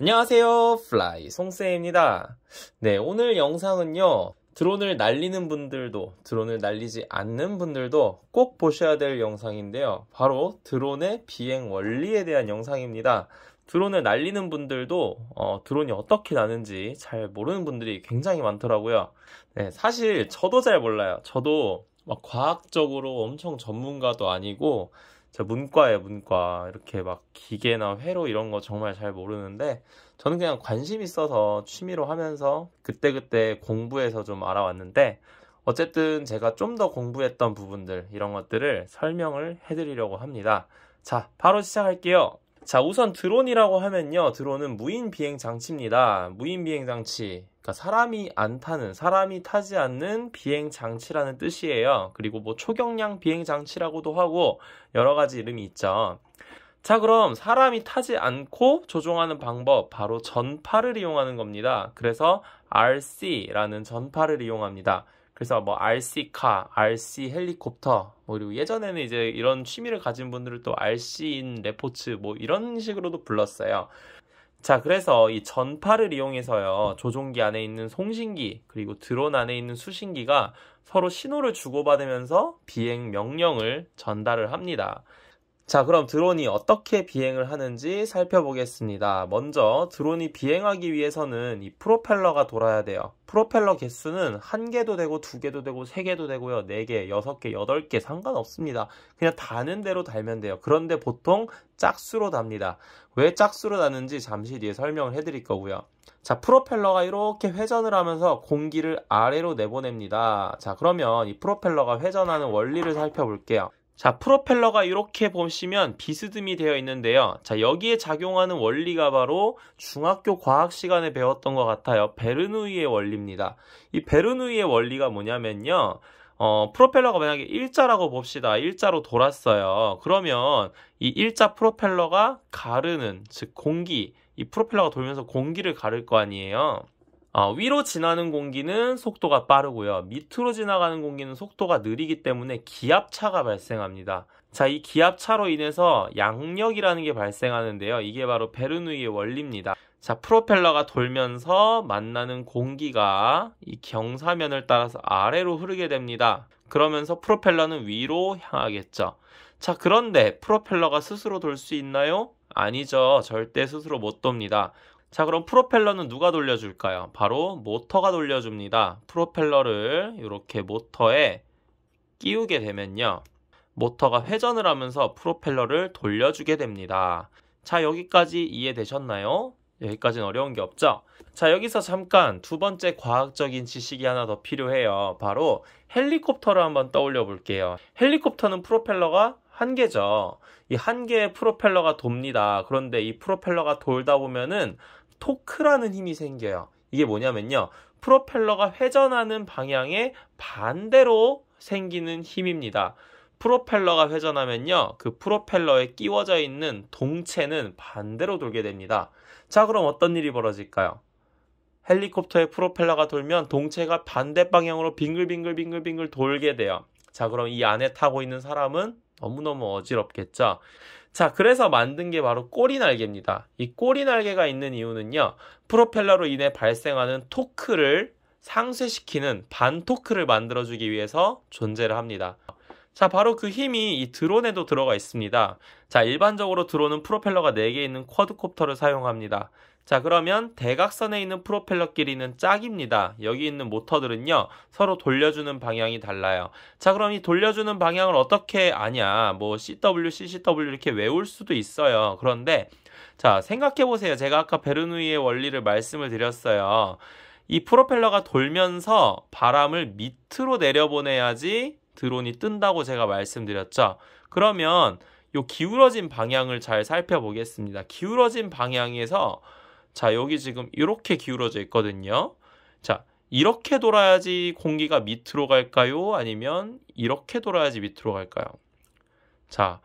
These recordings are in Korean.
안녕하세요 플라이 송쌤입니다 네 오늘 영상은요 드론을 날리는 분들도 드론을 날리지 않는 분들도 꼭 보셔야 될 영상인데요 바로 드론의 비행 원리에 대한 영상입니다 드론을 날리는 분들도 어, 드론이 어떻게 나는지 잘 모르는 분들이 굉장히 많더라고요 네 사실 저도 잘 몰라요 저도 막 과학적으로 엄청 전문가도 아니고 제 문과예요, 문과. 이렇게 막 기계나 회로 이런 거 정말 잘 모르는데 저는 그냥 관심 있어서 취미로 하면서 그때그때 공부해서 좀 알아왔는데 어쨌든 제가 좀 더 공부했던 부분들 이런 것들을 설명을 해드리려고 합니다. 자, 바로 시작할게요. 자, 우선 드론이라고 하면요. 드론은 무인 비행 장치입니다. 무인 비행 장치. 그러니까 사람이 안 타는 사람이 타지 않는 비행 장치라는 뜻이에요. 그리고 뭐 초경량 비행 장치라고도 하고 여러 가지 이름이 있죠. 자, 그럼 사람이 타지 않고 조종하는 방법 바로 전파를 이용하는 겁니다. 그래서 RC라는 전파를 이용합니다. 그래서 뭐 RC 카, RC 헬리콥터, 뭐 그리고 예전에는 이제 이런 취미를 가진 분들을 또 RC인 레포츠 뭐 이런 식으로도 불렀어요. 자, 그래서 이 전파를 이용해서요, 조종기 안에 있는 송신기, 그리고 드론 안에 있는 수신기가 서로 신호를 주고받으면서 비행 명령을 전달을 합니다. 자, 그럼 드론이 어떻게 비행을 하는지 살펴보겠습니다. 먼저 드론이 비행하기 위해서는 이 프로펠러가 돌아야 돼요. 프로펠러 개수는 한 개도 되고 두 개도 되고 세 개도 되고요. 네 개, 여섯 개, 여덟 개 상관없습니다. 그냥 다는 대로 달면 돼요. 그런데 보통 짝수로 답니다. 왜 짝수로 다는지 잠시 뒤에 설명을 해드릴 거고요. 자, 프로펠러가 이렇게 회전을 하면서 공기를 아래로 내보냅니다. 자, 그러면 이 프로펠러가 회전하는 원리를 살펴볼게요. 자, 프로펠러가 이렇게 보시면 비스듬히 되어 있는데요. 자, 여기에 작용하는 원리가 바로 중학교 과학 시간에 배웠던 것 같아요. 베르누이의 원리입니다. 이 베르누이의 원리가 뭐냐면요. 어, 프로펠러가 만약에 일자라고 봅시다. 일자로 돌았어요. 그러면 이 일자 프로펠러가 가르는, 즉 공기, 이 프로펠러가 돌면서 공기를 가를 거 아니에요. 어, 위로 지나는 공기는 속도가 빠르고요. 밑으로 지나가는 공기는 속도가 느리기 때문에 기압차가 발생합니다. 자, 이 기압차로 인해서 양력이라는 게 발생하는데요. 이게 바로 베르누이의 원리입니다. 자, 프로펠러가 돌면서 만나는 공기가 이 경사면을 따라서 아래로 흐르게 됩니다. 그러면서 프로펠러는 위로 향하겠죠. 자, 그런데 프로펠러가 스스로 돌 수 있나요? 아니죠. 절대 스스로 못 돕니다. 자, 그럼 프로펠러는 누가 돌려줄까요? 바로 모터가 돌려줍니다. 프로펠러를 이렇게 모터에 끼우게 되면요. 모터가 회전을 하면서 프로펠러를 돌려주게 됩니다. 자, 여기까지 이해되셨나요? 여기까지는 어려운 게 없죠? 자, 여기서 잠깐 두 번째 과학적인 지식이 하나 더 필요해요. 바로 헬리콥터를 한번 떠올려 볼게요. 헬리콥터는 프로펠러가 한 개죠. 이 한 개의 프로펠러가 돕니다. 그런데 이 프로펠러가 돌다 보면은 토크라는 힘이 생겨요. 이게 뭐냐면요. 프로펠러가 회전하는 방향의 반대로 생기는 힘입니다. 프로펠러가 회전하면요. 그 프로펠러에 끼워져 있는 동체는 반대로 돌게 됩니다. 자, 그럼 어떤 일이 벌어질까요? 헬리콥터의 프로펠러가 돌면 동체가 반대 방향으로 빙글빙글빙글빙글 돌게 돼요. 자, 그럼 이 안에 타고 있는 사람은 너무너무 어지럽겠죠? 자, 그래서 만든 게 바로 꼬리날개입니다. 이 꼬리날개가 있는 이유는요. 프로펠러로 인해 발생하는 토크를 상쇄시키는 반토크를 만들어주기 위해서 존재를 합니다. 자, 바로 그 힘이 이 드론에도 들어가 있습니다. 자, 일반적으로 드론은 프로펠러가 4개 있는 쿼드콥터를 사용합니다. 자 그러면 대각선에 있는 프로펠러 끼리는 짝입니다. 여기 있는 모터들은요 서로 돌려주는 방향이 달라요. 자 그럼 이 돌려주는 방향을 어떻게 아냐? 뭐 CW, CCW 이렇게 외울 수도 있어요. 그런데 자 생각해 보세요. 제가 아까 베르누이의 원리를 말씀을 드렸어요. 이 프로펠러가 돌면서 바람을 밑으로 내려보내야지 드론이 뜬다고 제가 말씀드렸죠. 그러면 요 기울어진 방향을 잘 살펴보겠습니다. 기울어진 방향에서 자, 여기 지금 이렇게 기울어져 있거든요. 자, 이렇게 돌아야지 공기가 밑으로 갈까요? 아니면 이렇게 돌아야지 밑으로 갈까요? 자,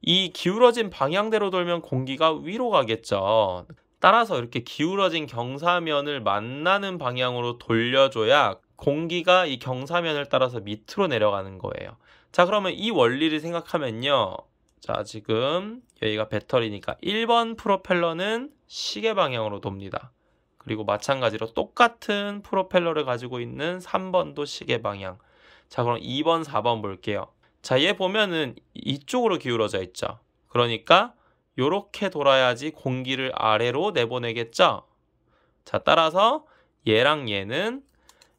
이 기울어진 방향대로 돌면 공기가 위로 가겠죠. 따라서 이렇게 기울어진 경사면을 만나는 방향으로 돌려줘야 공기가 이 경사면을 따라서 밑으로 내려가는 거예요. 자, 그러면 이 원리를 생각하면요. 자, 지금 여기가 배터리니까 1번 프로펠러는 시계 방향으로 돕니다. 그리고 마찬가지로 똑같은 프로펠러를 가지고 있는 3번도 시계 방향. 자, 그럼 2번, 4번 볼게요. 자, 얘 보면은 이쪽으로 기울어져 있죠. 그러니까 요렇게 돌아야지 공기를 아래로 내보내겠죠. 자, 따라서 얘랑 얘는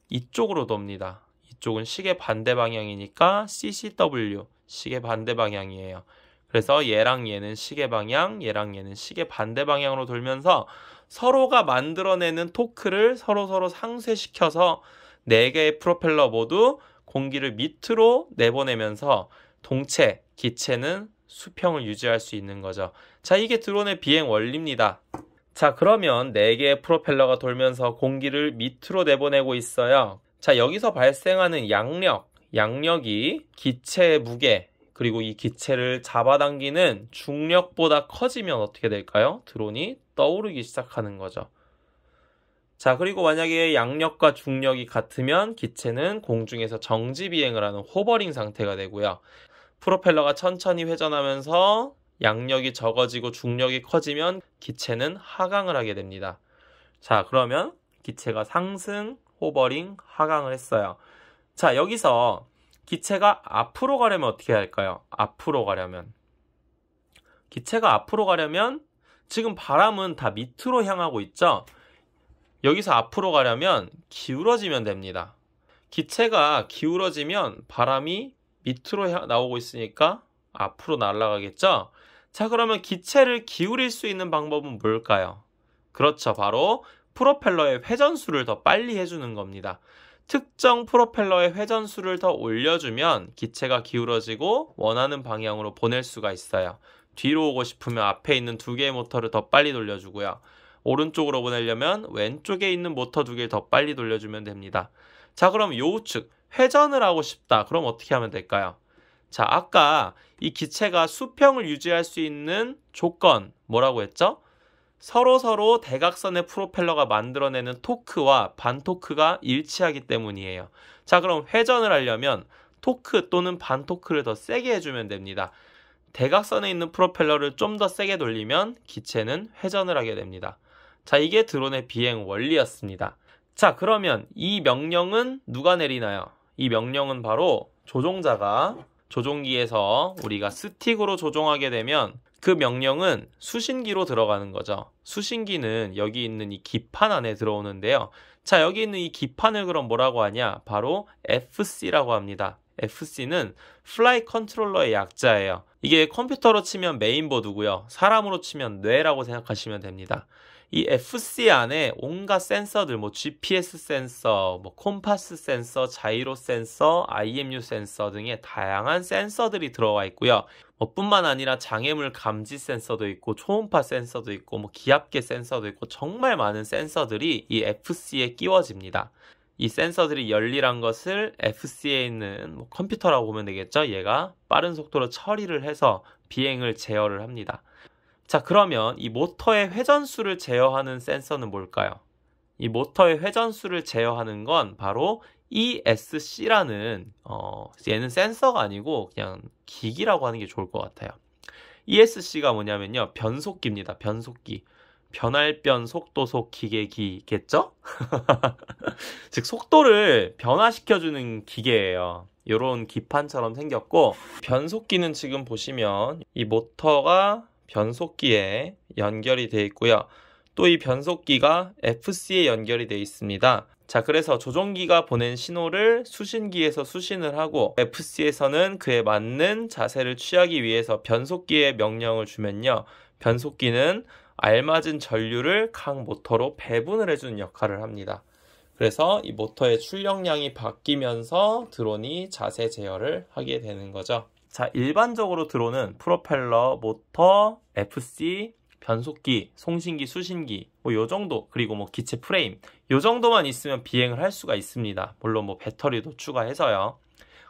이쪽으로 돕니다. 이쪽은 시계 반대 방향이니까 CCW, 시계 반대 방향이에요. 그래서 얘랑 얘는 시계 방향, 얘랑 얘는 시계 반대 방향으로 돌면서 서로가 만들어내는 토크를 서로서로 상쇄시켜서 4 개의 프로펠러 모두 공기를 밑으로 내보내면서 동체, 기체는 수평을 유지할 수 있는 거죠. 자, 이게 드론의 비행 원리입니다. 자, 그러면 4개의 프로펠러가 돌면서 공기를 밑으로 내보내고 있어요. 자, 여기서 발생하는 양력, 양력이 기체의 무게, 그리고 이 기체를 잡아당기는 중력보다 커지면 어떻게 될까요? 드론이 떠오르기 시작하는 거죠. 자, 그리고 만약에 양력과 중력이 같으면 기체는 공중에서 정지 비행을 하는 호버링 상태가 되고요. 프로펠러가 천천히 회전하면서 양력이 적어지고 중력이 커지면 기체는 하강을 하게 됩니다. 자, 그러면 기체가 상승, 호버링, 하강을 했어요. 자, 여기서 기체가 앞으로 가려면 어떻게 해야 할까요? 앞으로 가려면. 기체가 앞으로 가려면 지금 바람은 다 밑으로 향하고 있죠? 여기서 앞으로 가려면 기울어지면 됩니다. 기체가 기울어지면 바람이 밑으로 나오고 있으니까 앞으로 날아가겠죠? 자, 그러면 기체를 기울일 수 있는 방법은 뭘까요? 그렇죠. 바로 프로펠러의 회전수를 더 빨리 해주는 겁니다. 특정 프로펠러의 회전수를 더 올려주면 기체가 기울어지고 원하는 방향으로 보낼 수가 있어요. 뒤로 오고 싶으면 앞에 있는 두 개의 모터를 더 빨리 돌려주고요. 오른쪽으로 보내려면 왼쪽에 있는 모터 두 개를 더 빨리 돌려주면 됩니다. 자, 그럼 요 우측 회전을 하고 싶다. 그럼 어떻게 하면 될까요? 자, 아까 이 기체가 수평을 유지할 수 있는 조건 뭐라고 했죠? 서로서로 대각선의 프로펠러가 만들어내는 토크와 반토크가 일치하기 때문이에요. 자, 그럼 회전을 하려면 토크 또는 반토크를 더 세게 해주면 됩니다. 대각선에 있는 프로펠러를 좀 더 세게 돌리면 기체는 회전을 하게 됩니다. 자, 이게 드론의 비행 원리였습니다. 자, 그러면 이 명령은 누가 내리나요? 이 명령은 바로 조종자가 조종기에서 우리가 스틱으로 조종하게 되면 그 명령은 수신기로 들어가는 거죠. 수신기는 여기 있는 이 기판 안에 들어오는데요. 자, 여기 있는 이 기판을 그럼 뭐라고 하냐? 바로 FC라고 합니다. FC는 플라이 컨트롤러의 약자예요. 이게 컴퓨터로 치면 메인보드고요. 사람으로 치면 뇌라고 생각하시면 됩니다. 이 FC 안에 온갖 센서들 뭐 GPS 센서, 뭐 콤파스 센서, 자이로 센서, IMU 센서 등의 다양한 센서들이 들어와 있고요. 뭐 뿐만 아니라 장애물 감지 센서도 있고 초음파 센서도 있고 뭐 기압계 센서도 있고 정말 많은 센서들이 이 FC에 끼워집니다. 이 센서들이 열리란 것을 FC에 있는 뭐 컴퓨터라고 보면 되겠죠. 얘가 빠른 속도로 처리를 해서 비행을 제어를 합니다. 자, 그러면 이 모터의 회전수를 제어하는 센서는 뭘까요? 이 모터의 회전수를 제어하는 건 바로 ESC라는 어, 얘는 센서가 아니고 그냥 기기라고 하는 게 좋을 것 같아요. ESC가 뭐냐면요. 변속기입니다. 변속기. 변할변 속도속 기계기겠죠? 즉 속도를 변화시켜주는 기계예요. 이런 기판처럼 생겼고 변속기는 지금 보시면 이 모터가 변속기에 연결이 되어 있고요. 또 이 변속기가 FC에 연결이 되어 있습니다. 자, 그래서 조종기가 보낸 신호를 수신기에서 수신을 하고 FC에서는 그에 맞는 자세를 취하기 위해서 변속기에 명령을 주면요. 변속기는 알맞은 전류를 각 모터로 배분을 해주는 역할을 합니다. 그래서 이 모터의 출력량이 바뀌면서 드론이 자세 제어를 하게 되는 거죠. 자, 일반적으로 들어오는 프로펠러, 모터, FC, 변속기, 송신기, 수신기 뭐요 정도 그리고 뭐 기체 프레임 요 정도만 있으면 비행을 할 수가 있습니다. 물론 뭐 배터리도 추가해서요.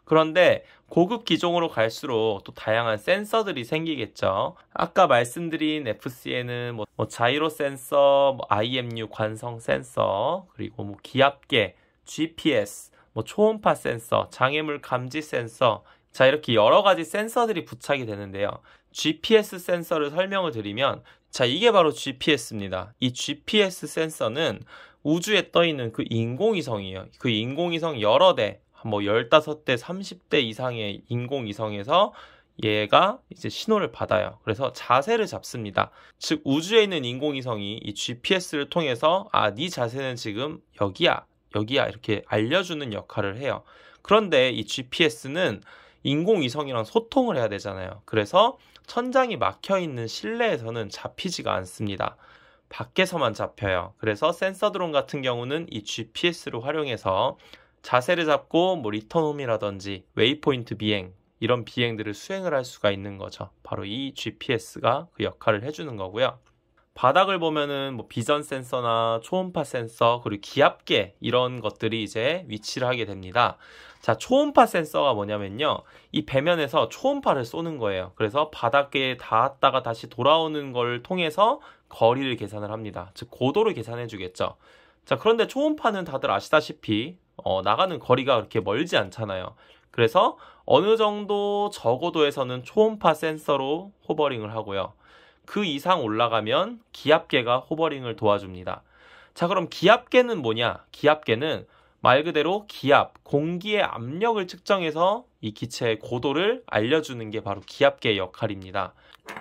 그런데 고급 기종으로 갈수록 또 다양한 센서들이 생기겠죠. 아까 말씀드린 FC에는 뭐, 뭐 자이로 센서, 뭐 IMU 관성 센서, 그리고 뭐 기압계, GPS, 뭐 초음파 센서, 장애물 감지 센서 자, 이렇게 여러 가지 센서들이 부착이 되는데요. GPS 센서를 설명을 드리면, 자, 이게 바로 GPS입니다. 이 GPS 센서는 우주에 떠 있는 그 인공위성이에요. 그 인공위성 여러 대, 뭐 15대, 30대 이상의 인공위성에서 얘가 이제 신호를 받아요. 그래서 자세를 잡습니다. 즉 우주에 있는 인공위성이 이 GPS를 통해서 아, 네 자세는 지금 여기야. 여기야 이렇게 알려주는 역할을 해요. 그런데 이 GPS는 인공위성이랑 소통을 해야 되잖아요. 그래서 천장이 막혀 있는 실내에서는 잡히지가 않습니다. 밖에서만 잡혀요. 그래서 센서 드론 같은 경우는 이 GPS를 활용해서 자세를 잡고 뭐 리턴홈이라든지 웨이포인트 비행 이런 비행들을 수행을 할 수가 있는 거죠. 바로 이 GPS가 그 역할을 해주는 거고요. 바닥을 보면은 뭐 비전 센서나 초음파 센서 그리고 기압계 이런 것들이 이제 위치를 하게 됩니다. 자, 초음파 센서가 뭐냐면요. 이 배면에서 초음파를 쏘는 거예요. 그래서 바닥에 닿았다가 다시 돌아오는 걸 통해서 거리를 계산을 합니다. 즉 고도를 계산해 주겠죠. 자, 그런데 초음파는 다들 아시다시피 어, 나가는 거리가 그렇게 멀지 않잖아요. 그래서 어느 정도 저고도에서는 초음파 센서로 호버링을 하고요. 그 이상 올라가면 기압계가 호버링을 도와줍니다. 자, 그럼 기압계는 뭐냐? 기압계는 말 그대로 기압, 공기의 압력을 측정해서 이 기체의 고도를 알려주는 게 바로 기압계의 역할입니다.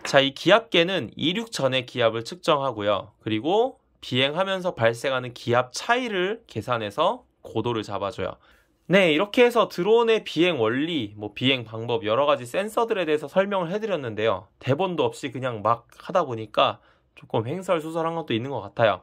자, 이 기압계는 이륙 전의 기압을 측정하고요. 그리고 비행하면서 발생하는 기압 차이를 계산해서 고도를 잡아줘요. 네, 이렇게 해서 드론의 비행 원리, 뭐 비행 방법 여러 가지 센서들에 대해서 설명을 해드렸는데요. 대본도 없이 그냥 막 하다 보니까 조금 횡설수설한 것도 있는 것 같아요.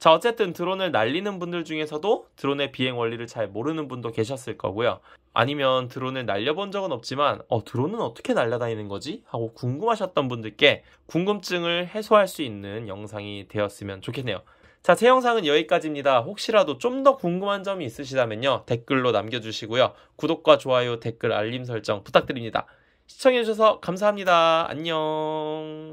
자, 어쨌든 드론을 날리는 분들 중에서도 드론의 비행 원리를 잘 모르는 분도 계셨을 거고요. 아니면 드론을 날려본 적은 없지만, 어, 드론은 어떻게 날려다니는 거지? 하고 궁금하셨던 분들께 궁금증을 해소할 수 있는 영상이 되었으면 좋겠네요. 자, 새 영상은 여기까지입니다. 혹시라도 좀 더 궁금한 점이 있으시다면요. 댓글로 남겨주시고요. 구독과 좋아요, 댓글, 알림 설정 부탁드립니다. 시청해주셔서 감사합니다. 안녕.